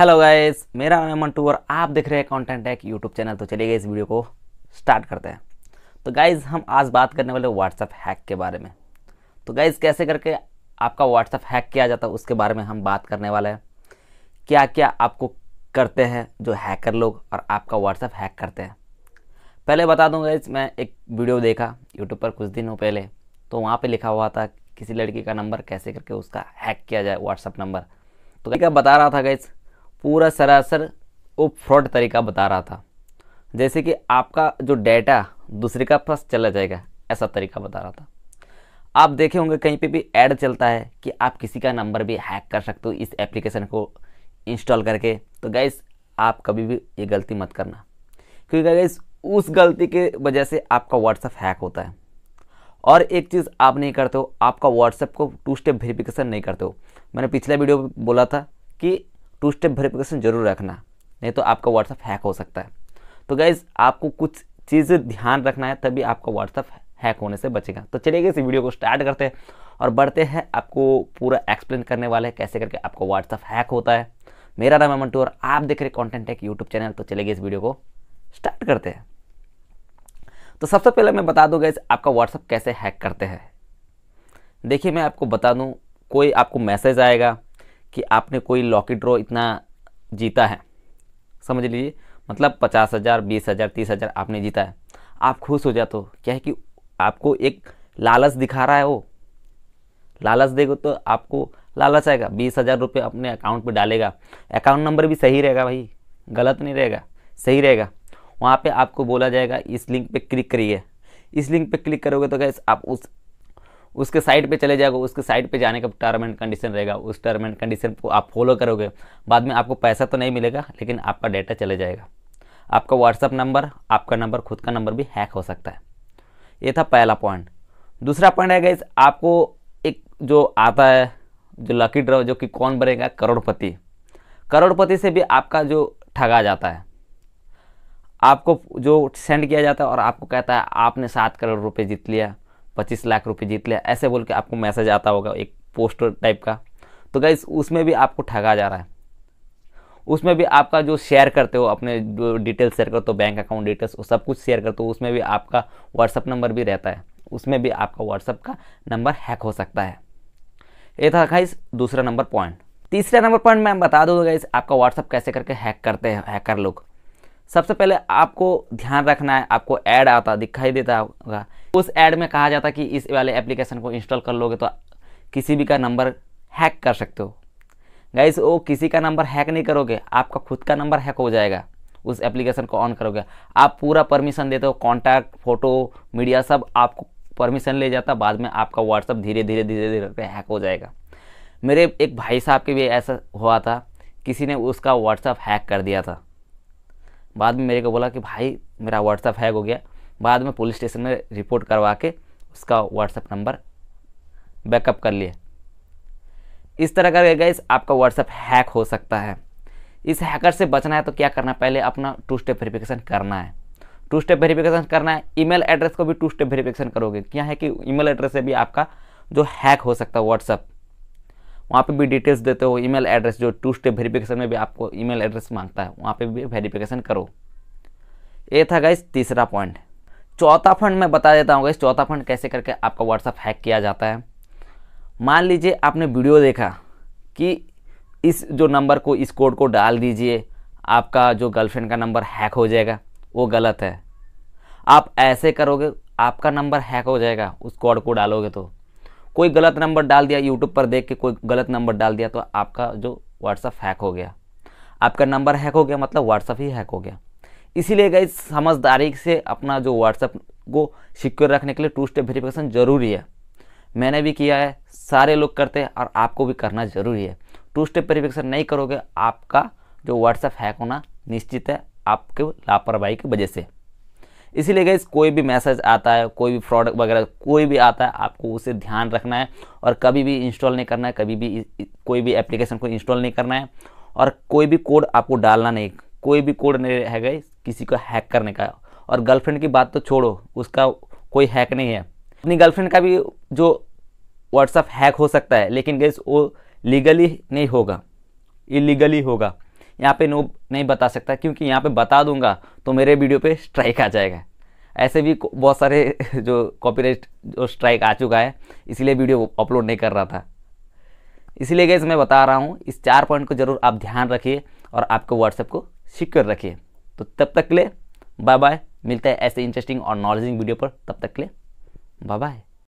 hello guys मेरा नाम है मंटू और आप देख रहे हैं कंटेंट एक यूट्यूब चैनल तो चलिए इस वीडियो को स्टार्ट करते हैं तो गाइस हम आज बात करने वाले व्हाट्सअप हैक के बारे में तो गाइस कैसे करके आपका व्हाट्सअप हैक किया जाता है उसके बारे में हम बात करने वाले हैं क्या क्या आपको करते हैं जो हैकर लोग और आपका व्हाट्सअप हैक करते हैं पहले बता दूँ गाइज मैं एक वीडियो देखा यूट्यूब पर कुछ दिनों पहले तो वहाँ पर लिखा हुआ था किसी लड़की का नंबर कैसे करके उसका हैक किया जाए व्हाट्सअप नंबर तो क्या बता रहा था गाइज़ पूरा सरासर वो फ्रॉड तरीका बता रहा था जैसे कि आपका जो डेटा दूसरे का पास चला जाएगा ऐसा तरीका बता रहा था आप देखे होंगे कहीं पे भी ऐड चलता है कि आप किसी का नंबर भी हैक कर सकते हो इस एप्लीकेशन को इंस्टॉल करके तो गैस आप कभी भी ये गलती मत करना क्योंकि गैस उस गलती के वजह से आपका व्हाट्सअप हैक होता है और एक चीज़ आप नहीं करते हो आपका व्हाट्सएप को टू स्टेप वेरीफिकेशन नहीं करते हो मैंने पिछले वीडियो में बोला था कि टू स्टेप वेरिफिकेशन जरूर रखना नहीं तो आपका व्हाट्सअप हैक हो सकता है तो गाइज़ आपको कुछ चीज़ ध्यान रखना है तभी आपका व्हाट्सअप हैक होने से बचेगा तो चलिए इस वीडियो को स्टार्ट करते हैं और बढ़ते हैं आपको पूरा एक्सप्लेन करने वाले हैं कैसे करके आपका व्हाट्सअप हैक होता है मेरा नाम अमन टू और आप देख रहे कॉन्टेंट एक यूट्यूब चैनल तो चलेगी इस वीडियो को स्टार्ट करते हैं तो सबसे पहले मैं बता दूँ गैस आपका व्हाट्सअप कैसे हैक करते हैं देखिए मैं आपको बता दूँ कोई आपको मैसेज आएगा कि आपने कोई लॉकी ड्रॉ इतना जीता है समझ लीजिए मतलब पचास हज़ार बीस हज़ार तीस हज़ार आपने जीता है आप खुश हो जाते हो क्या है कि आपको एक लालच दिखा रहा है वो लालच देगा तो आपको लालच आएगा बीस हज़ार रुपये अपने अकाउंट पर डालेगा अकाउंट नंबर भी सही रहेगा भाई गलत नहीं रहेगा सही रहेगा वहाँ पे आपको बोला जाएगा इस लिंक पे क्लिक करिए इस लिंक पे क्लिक करोगे तो गैस आप उस उसके साइड पे चले जाओगे उसके साइड पे जाने का टर्म एंड कंडीशन रहेगा उस टर्म एंड कंडीशन को आप फॉलो करोगे बाद में आपको पैसा तो नहीं मिलेगा लेकिन आपका डेटा चले जाएगा आपका व्हाट्सअप नंबर आपका नंबर खुद का नंबर भी हैक हो सकता है ये था पहला पॉइंट दूसरा पॉइंट है गैस आपको एक जो आता है जो लकी ड्रॉ जो कि कौन बनेगा करोड़पति करोड़पति से भी आपका जो ठगा जाता है आपको जो सेंड किया जाता है और आपको कहता है आपने सात करोड़ रुपए जीत लिया पच्चीस लाख रुपये जीत लिया ऐसे बोल के आपको मैसेज आता होगा एक पोस्टर टाइप का तो गाइज उसमें भी आपको ठगा जा रहा है उसमें भी आपका जो शेयर करते हो अपने जो डिटेल्स शेयर करते हो बैंक अकाउंट डिटेल्स वो सब कुछ शेयर करते हो उसमें भी आपका व्हाट्सअप नंबर भी रहता है उसमें भी आपका व्हाट्सअप का नंबर हैक हो सकता है ये था गाइस दूसरा नंबर पॉइंट तीसरा नंबर पॉइंट मैं बता दूँगा गाइस आपका व्हाट्सअप कैसे करके हैक करते हैं हैकर लोग सबसे पहले आपको ध्यान रखना है आपको ऐड आता दिखाई देता होगा उस ऐड में कहा जाता कि इस वाले एप्लीकेशन को इंस्टॉल कर लोगे तो किसी भी का नंबर हैक कर सकते हो गाइस वो किसी का नंबर हैक नहीं करोगे आपका खुद का नंबर हैक हो जाएगा उस एप्लीकेशन को ऑन करोगे आप पूरा परमिशन देते हो कॉन्टैक्ट फोटो मीडिया सब आपको परमिशन ले जाता बाद में आपका व्हाट्सअप धीरे धीरे धीरे धीरे हैक हो जाएगा मेरे एक भाई साहब के भी ऐसा हुआ था किसी ने उसका व्हाट्सअप हैक कर दिया था बाद में मेरे को बोला कि भाई मेरा व्हाट्सअप हैक हो गया बाद में पुलिस स्टेशन में रिपोर्ट करवा के उसका व्हाट्सअप नंबर बैकअप कर लिए इस तरह करके गाइस आपका व्हाट्सअप हैक हो सकता है इस हैकर से बचना है तो क्या करना है पहले अपना टू स्टेप वेरिफिकेशन करना है टू स्टेप वेरिफिकेशन करना है ईमेल एड्रेस को भी टू स्टेप वेरिफिकेशन करोगे क्या है कि ईमेल एड्रेस से भी आपका जो हैक हो सकता है व्हाट्सअप वहाँ पे भी डिटेल्स देते हो ईमेल एड्रेस जो टू स्टेप वेरिफिकेशन में भी आपको ईमेल एड्रेस मांगता है वहाँ पे भी वेरिफिकेशन करो ये था गाइस तीसरा पॉइंट चौथा फंड मैं बता देता हूँ गाइस चौथा फंड कैसे करके आपका व्हाट्सअप हैक किया जाता है मान लीजिए आपने वीडियो देखा कि इस जो नंबर को इस कोड को डाल दीजिए आपका जो गर्लफ्रेंड का नंबर हैक हो जाएगा वो गलत है आप ऐसे करोगे आपका नंबर हैक हो जाएगा उस कोड को डालोगे तो कोई गलत नंबर डाल दिया यूट्यूब पर देख के कोई गलत नंबर डाल दिया तो आपका जो व्हाट्सअप हैक हो गया आपका नंबर हैक हो गया मतलब व्हाट्सअप ही हैक हो गया इसीलिए गई समझदारी से अपना जो व्हाट्सअप को सिक्योर रखने के लिए टू स्टेप वेरिफिकेशन ज़रूरी है मैंने भी किया है सारे लोग करते हैं और आपको भी करना ज़रूरी है टू स्टेप वेरिफिकेशन नहीं करोगे आपका जो व्हाट्सअप हैक होना निश्चित है आपके लापरवाही की वजह से इसीलिए गई कोई भी मैसेज आता है कोई भी फ्रॉड वगैरह कोई भी आता है आपको उसे ध्यान रखना है और कभी भी इंस्टॉल नहीं करना है कभी भी कोई भी एप्लीकेशन को इंस्टॉल नहीं करना है और कोई भी कोड आपको डालना नहीं कोई भी कोड नहीं है गई किसी को हैक करने का और गर्लफ्रेंड की बात तो छोड़ो उसका कोई हैक नहीं है अपनी गर्लफ्रेंड का भी जो व्हाट्सअप हैक हो सकता है लेकिन गैस वो लीगली नहीं होगा इलीगली होगा यहाँ पे नो नहीं बता सकता क्योंकि यहाँ पे बता दूंगा तो मेरे वीडियो पे स्ट्राइक आ जाएगा ऐसे भी बहुत सारे जो कॉपीराइट जो स्ट्राइक आ चुका है इसलिए वीडियो अपलोड नहीं कर रहा था इसीलिए गैस मैं बता रहा हूँ इस चार पॉइंट को ज़रूर आप ध्यान रखिए और आपको व्हाट्सएप को सिक्योर रखिए तो तब तक के लिए बाय बाय मिलता है ऐसे इंटरेस्टिंग और नॉलेजिंग वीडियो पर तब तक के लिए बाय बाय